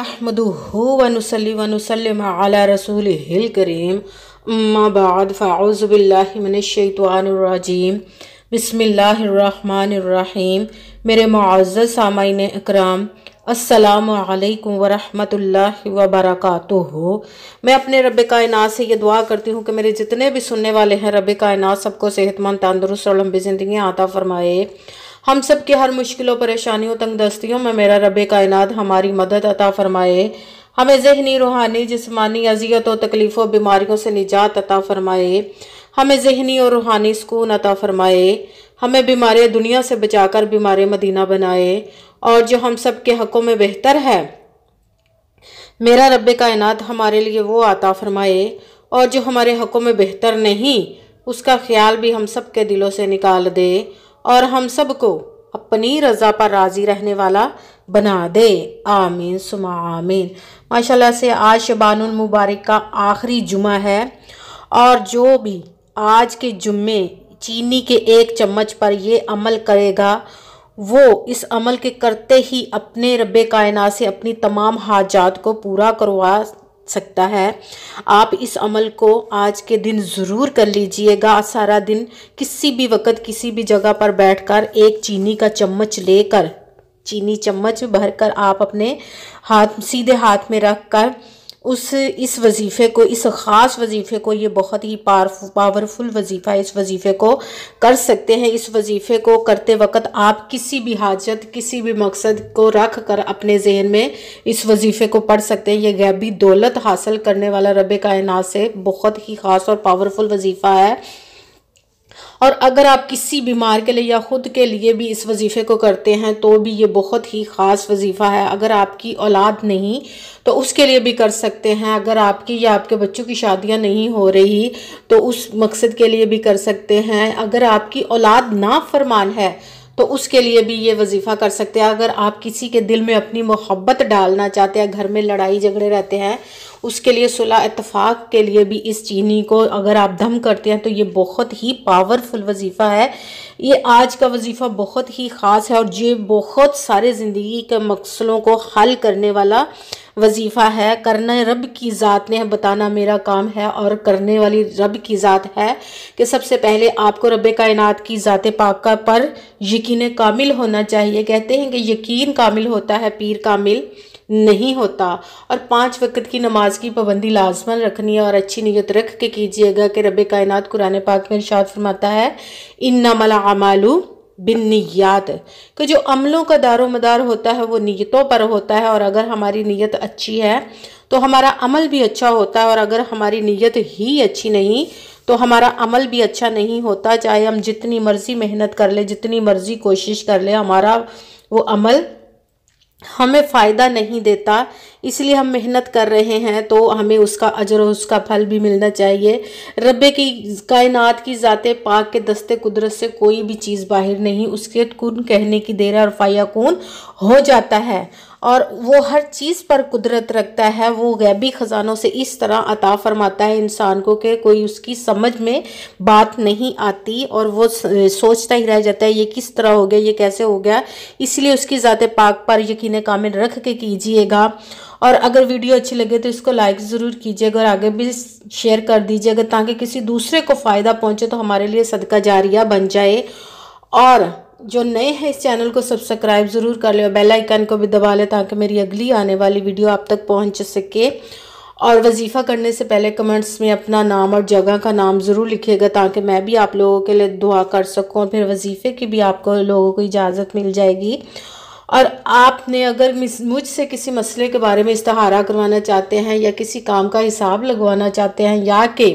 अहमदूवनसलीवनसलम रसूल हिल करीम अम्माबाद फ़ाउज़बिल्लाशतवानरजीम बसमीम मेरे मुआज़ सामाइन अकराम असलकम वरहमतुल्लाहि वबरकatuh मैं अपने रब कायनात से ये दुआ करती हूँ कि मेरे जितने भी सुनने वाले हैं रब कायनात सबको सेहतमंद तंदुरुस्त और लंबी ज़िंदगी आता फ़रमाए हम सब के हर मुश्किलों परेशानियों तंगदस्तियों में मेरा रब कायनात हमारी मदद अता फरमाए हमें जहनी रूहानी जिसमानी अजियतों तकलीफ़ों बीमारियों से निजात अता फरमाए हमें जहनी और रूहानी सुकून अता फरमाए हमें बीमार दुनिया से बचाकर बीमार मदीना बनाए और जो हम सब के हक़ों में बेहतर है मेरा रब कायनात हमारे लिए वो आता फरमाए और जो हमारे हक़ों में बेहतर नहीं उसका ख्याल भी हम सब के दिलों से निकाल दे और हम सबको अपनी रज़ा पर राज़ी रहने वाला बना दे आमीन सुमा आमीन माशाल्लाह से आज शबानुल मुबारक का आखिरी जुमा है और जो भी आज के जुम्मे चीनी के एक चम्मच पर ये अमल करेगा वो इस अमल के करते ही अपने रब कायना से अपनी तमाम हाजात को पूरा करवा सकता है आप इस अमल को आज के दिन ज़रूर कर लीजिएगा सारा दिन किसी भी वक़्त किसी भी जगह पर बैठकर एक चीनी का चम्मच लेकर चीनी चम्मच भरकर आप अपने हाथ सीधे हाथ में रख कर उस इस वजीफ़े को इस ख़ास वजीफ़े को ये बहुत ही पावरफुल वजीफ़ा इस वजीफ़े को कर सकते हैं इस वजीफ़े को करते वक्त आप किसी भी हाजत किसी भी मकसद को रख कर अपने जहन में इस वजीफ़े को पढ़ सकते हैं यह गैबी दौलत हासिल करने वाला रब कायनात से बहुत ही ख़ास और पावरफुल वजीफ़ा है और अगर आप किसी बीमार के लिए या ख़ुद के लिए भी इस वजीफ़े को करते हैं तो भी ये बहुत ही ख़ास वजीफ़ा है अगर आपकी औलाद नहीं तो उसके लिए भी कर सकते हैं अगर आपकी या आपके बच्चों की शादियां नहीं हो रही तो उस मकसद के लिए भी कर सकते हैं अगर आपकी औलाद ना फरमान है तो उसके लिए भी ये वजीफ़ा कर सकते हैं अगर आप किसी के दिल में अपनी मोहब्बत डालना चाहते हैं घर में लड़ाई झगड़े रहते हैं उसके लिए सुलह इतफ़ाक़ के लिए भी इस चीनी को अगर आप दम करते हैं तो ये बहुत ही पावरफुल वजीफ़ा है ये आज का वजीफ़ा बहुत ही ख़ास है और ये बहुत सारे ज़िंदगी के मकसलों को हल करने वाला वजीफ़ा है करना रब की ज़ात ने बताना मेरा काम है और करने वाली रब की ज़ात है कि सबसे पहले आपको रब कायनात की ज़ात पाका पर यकीन कामिल होना चाहिए कहते हैं कि यकीन कामिल होता है पीर कामिल नहीं होता और पांच वक्त की नमाज की पाबंदी लाजमन रखनी है और अच्छी नीयत रख के कीजिएगा कि रब कायनात कुरान पाक में इर्शाद फरमाता है इन नमला आमालू बिन नियात कि जो अमलों का दारो मदार होता है वो नीयतों पर होता है और अगर हमारी नीयत अच्छी है तो हमारा अमल भी अच्छा होता है और अगर हमारी नीयत ही अच्छी नहीं तो हमारा अमल भी अच्छा नहीं होता चाहे हम जितनी मर्ज़ी मेहनत कर ले जितनी मर्ज़ी कोशिश कर ले हमारा वो अमल हमें फ़ायदा नहीं देता इसलिए हम मेहनत कर रहे हैं तो हमें उसका अजर और उसका फल भी मिलना चाहिए रब्बे की कायनात की ज़ात पाक के दस्ते कुदरत से कोई भी चीज़ बाहर नहीं उसके कन कहने की देरा और फाया कौन हो जाता है और वो हर चीज़ पर कुदरत रखता है वो गैबी ख़जानों से इस तरह अता फरमाता है इंसान को कि कोई उसकी समझ में बात नहीं आती और वो सोचता ही रह जाता है ये किस तरह हो गया ये कैसे हो गया इसलिए उसकी ज़ात पाक पर यकीन कामिल रख के कीजिएगा और अगर वीडियो अच्छी लगे तो इसको लाइक ज़रूर कीजिएगा और आगे भी शेयर कर दीजिएगा ताकि किसी दूसरे को फ़ायदा पहुँचे तो हमारे लिए सदका जारिया बन जाए और जो नए हैं इस चैनल को सब्सक्राइब ज़रूर कर लें और बेल आइकन को भी दबा लें ताकि मेरी अगली आने वाली वीडियो आप तक पहुंच सके और वजीफ़ा करने से पहले कमेंट्स में अपना नाम और जगह का नाम ज़रूर लिखिएगा ताकि मैं भी आप लोगों के लिए दुआ कर सकूँ और फिर वजीफ़े की भी आपको लोगों को इजाज़त मिल जाएगी और आपने अगर मुझसे किसी मसले के बारे में इस्तहारा करवाना चाहते हैं या किसी काम का हिसाब लगवाना चाहते हैं या कि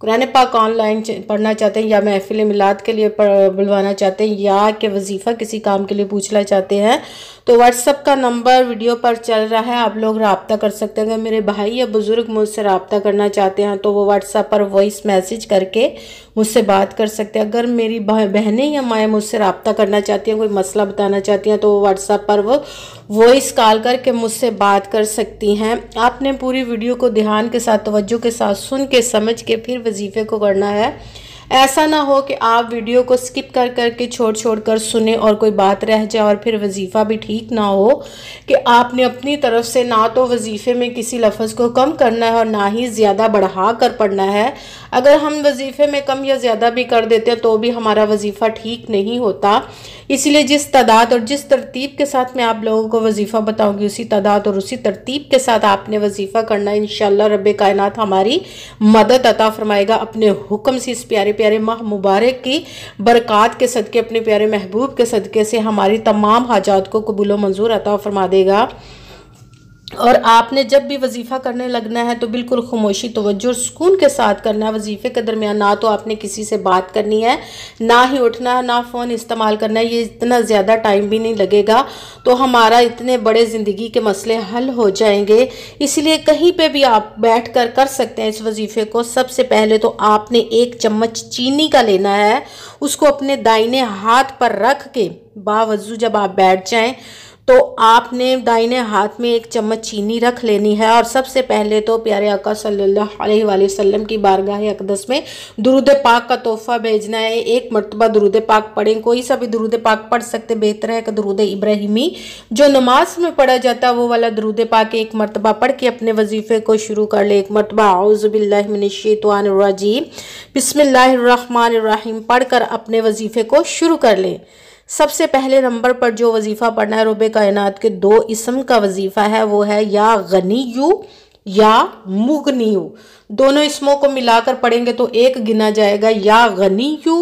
कुरान पाक ऑनलाइन पढ़ना चाहते हैं या महफिल मिलाद के लिए बुलवाना चाहते हैं या कि वजीफ़ा किसी काम के लिए पूछना चाहते हैं तो व्हाट्सअप का नंबर वीडियो पर चल रहा है आप लोग रबता कर सकते हैं अगर मेरे भाई या बुज़ुर्ग मुझसे रबता करना चाहते हैं तो वो व्हाट्सअप पर वॉइस मैसेज करके मुझसे बात कर सकते हैं अगर मेरी बहनें या माएँ मुझसे रबता करना चाहती हैं कोई मसला बताना चाहती हैं तो वो व्हाट्सएप पर वो वॉइस कॉल करके मुझसे बात कर सकती हैं आपने पूरी वीडियो को ध्यान के साथ तोज्जो के साथ सुन के समझ के फिर वजीफ़े को करना है ऐसा ना हो कि आप वीडियो को स्किप कर करके छोड़ छोड़ कर सुने और कोई बात रह जाए और फिर वजीफ़ा भी ठीक ना हो कि आपने अपनी तरफ से ना तो वजीफ़े में किसी लफ्ज़ को कम करना है और ना ही ज़्यादा बढ़ा कर पढ़ना है अगर हम वजीफ़े में कम या ज़्यादा भी कर देते हैं तो भी हमारा वजीफ़ा ठीक नहीं होता इसलिए जिस तादाद और जिस तरतीब के साथ मैं आप लोगों को वजीफ़ा बताऊँगी उसी तादाद और उसी तरतीब के साथ आपने वजीफ़ा करना इन रब कायनत हमारी मदद अता फरमाएगा अपने हुक्म से इस प्यारे प्यारे माह मुबारक की बरक़ात के सदक़े अपने प्यारे महबूब के सदक़े से हमारी तमाम हाजात को कबूल मंजूर अता फरमा देगा और आपने जब भी वजीफ़ा करने लगना है तो बिल्कुल खामोशी तोज्जो और सुकून के साथ करना है वजीफ़े के दरमियान ना तो आपने किसी से बात करनी है ना ही उठना है ना फ़ोन इस्तेमाल करना है ये इतना ज़्यादा टाइम भी नहीं लगेगा तो हमारा इतने बड़े ज़िंदगी के मसले हल हो जाएंगे इसलिए कहीं पर भी आप बैठ कर कर सकते हैं इस वजीफ़े को सबसे पहले तो आपने एक चम्मच चीनी का लेना है उसको अपने दाइने हाथ पर रख के बावजू जब आप बैठ जाएँ तो आपने दाइने हाथ में एक चम्मच चीनी रख लेनी है और सबसे पहले तो प्यारे आका सल्लल्लाहु अलैहि वसल्लम की बारगाह अकदस में दुरुद पाक का तोहफा भेजना है एक मरतबा दुरुद पाक पढ़ें कोई सा भी दुरुद पाक पढ़ सकते बेहतर है कि दुरुद इब्राहिमी जो नमाज में पढ़ा जाता है वो वाला दुरुद पाक एक मरतबा पढ़ के अपने वजीफे को शुरू कर ले एक मरतबा आउज़बिल्लिनशीतवानरजीम पढ़ पढ़कर अपने वजीफे को शुरू कर लें सबसे पहले नंबर पर जो वजीफ़ा पढ़ना है रुब कायनात के दो इसम का वजीफ़ा है वो है या गनी यू या मुगनी यू दोनों इसमों को मिलाकर पढ़ेंगे तो एक गिना जाएगा या गनी यू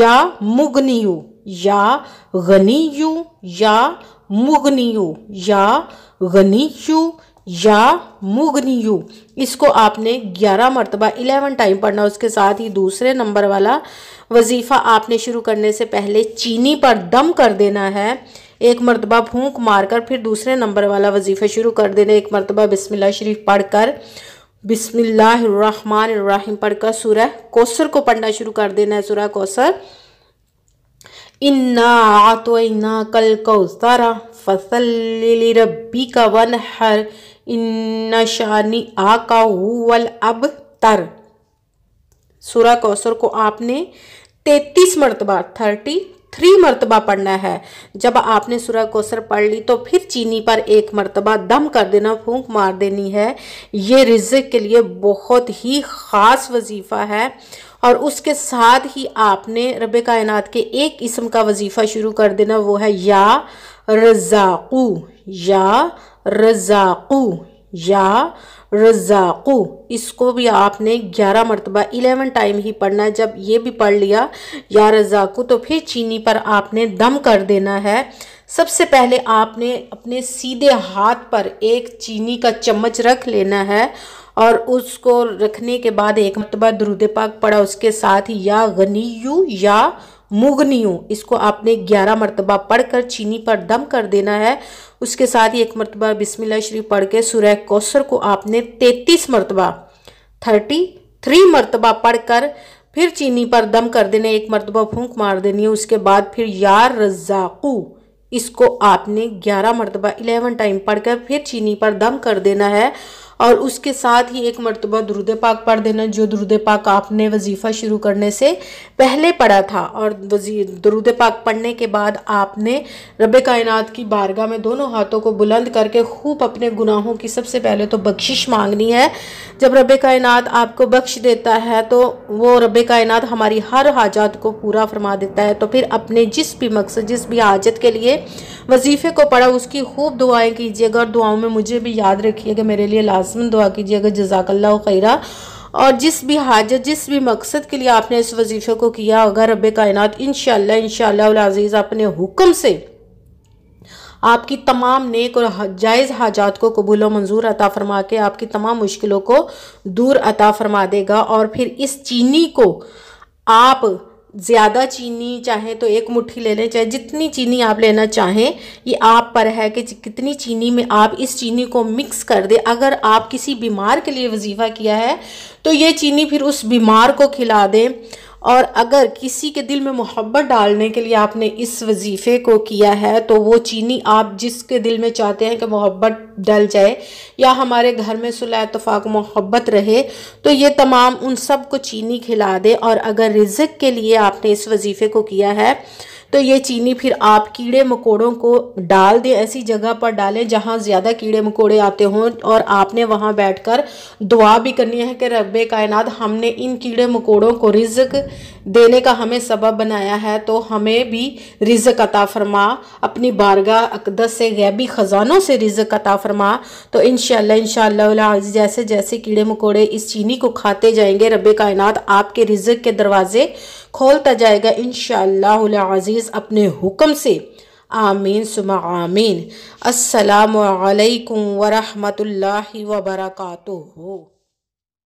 या मुगनी यू या गनी यू या मुगनी यू या गनी यू या मुगनियु इसको आपने 11 मरतबा 11 टाइम पढ़ना उसके साथ ही दूसरे नंबर वाला वजीफ़ा आपने शुरू करने से पहले चीनी पर दम कर देना है एक मरतबा फूंक मारकर फिर दूसरे नंबर वाला वजीफ़ा शुरू कर देना एक मरतबा बिस्मिल्लाह शरीफ पढ़कर बिस्मिल्लाहमान पढ़कर सूरह कौसर को पढ़ना शुरू कर देना है सूरह कौसर इन्ना आतो इन्ना कल कौसरा फसल रबी का वन हर इन शानी आ का हुल अब तर सुरा कौसर को आपने तैतीस मरतबा थर्टी थ्री मरतबा पढ़ना है जब आपने सुरा कौसर पढ़ ली तो फिर चीनी पर एक मरतबा दम कर देना फूंक मार देनी है ये रिज के लिए बहुत ही ख़ास वजीफ़ा है और उसके साथ ही आपने रब कायनात के एक इसम का वजीफ़ा शुरू कर देना वो है या रज़ाकू या रज़ाकू या रज़ाकू इसको भी आपने ग्यारह मरतबा इलेवन टाइम ही पढ़ना है जब ये भी पढ़ लिया या रज़ाकू तो फिर चीनी पर आपने दम कर देना है सबसे पहले आपने अपने सीधे हाथ पर एक चीनी का चम्मच रख लेना है और उसको रखने के बाद एक मरतबा द्रुद पाक पड़ा उसके साथ या गनीयू या मुगनियो इसको आपने ग्यारह मरतबा पढ़कर चीनी पर दम कर देना है उसके साथ ही एक मरतबा बिस्मिल्लाह शरीफ पढ़ के सुरह कौसर को आपने तैतीस मरतबा थर्टी थ्री मरतबा पढ़कर फिर चीनी पर दम कर देना एक मरतबा फूंक मार देनी है उसके बाद फिर यार रजाकू इसको आपने ग्यारह मरतबा इलेवन टाइम पढ़कर फिर चीनी पर दम कर देना है और उसके साथ ही एक मरतबा दुरुद पाक पढ़ देना जो दुरुद पाक आपने वजीफ़ा शुरू करने से पहले पढ़ा था और दुरुद पाक पढ़ने के बाद आपने रब कायनात की बारगाह में दोनों हाथों को बुलंद करके खूब अपने गुनाहों की सबसे पहले तो बख्शिश मांगनी है जब रब कायनात आपको बख्श देता है तो वो रब कायनात हमारी हर हाजात को पूरा फरमा देता है तो फिर अपने जिस भी मकसद जिस भी हाजत के लिए वजीफ़े को पढ़ा उसकी खूब दुआएं कीजिएगा और दुआओं में मुझे भी याद रखिएगा मेरे लिए लाजमन दुआ कीजिएगा जजाकल्ला खैरा और जिस भी हाजत जिस भी मकसद के लिए आपने इस वजीफ़े को किया होगा रब कायन इन शज़ीज़ अपने हुक्म से आपकी तमाम नेक और जायज़ हाजात को कबूल मंजूर अता फरमा के आपकी तमाम मुश्किलों को दूर अता फरमा देगा और फिर इस चीनी को आप ज़्यादा चीनी चाहे तो एक मुट्ठी ले लें चाहे जितनी चीनी आप लेना चाहें ये आप पर है कि कितनी चीनी में आप इस चीनी को मिक्स कर दें अगर आप किसी बीमार के लिए वजीफ़ा किया है तो ये चीनी फिर उस बीमार को खिला दें और अगर किसी के दिल में मोहब्बत डालने के लिए आपने इस वजीफ़े को किया है तो वो चीनी आप जिसके दिल में चाहते हैं कि मोहब्बत डल जाए या हमारे घर में सुलह तफाक मोहब्बत रहे तो ये तमाम उन सब को चीनी खिला दे और अगर रिजक के लिए आपने इस वजीफ़े को किया है तो ये चीनी फिर आप कीड़े मकोड़ों को डाल दें ऐसी जगह पर डालें जहाँ ज़्यादा कीड़े मकोड़े आते हों और आपने वहाँ बैठ कर दुआ भी करनी है कि रब कायनात हमने इन कीड़े मकोड़ों को रिजक देने का हमें सबब बनाया है तो हमें भी रिजक अता फरमा अपनी बारगाह अकदस से गैबी ख़जानों से रिजक अता फरमा तो इन शाला जैसे जैसे कीड़े मकोड़े इस चीनी को खाते जाएंगे रब कायनात आपके रिजक के दरवाज़े खोलता जाएगा इन शज़ीज़ अपने हुक्म से आमीन सुम आमीन असलकम वरहमल वरक़ू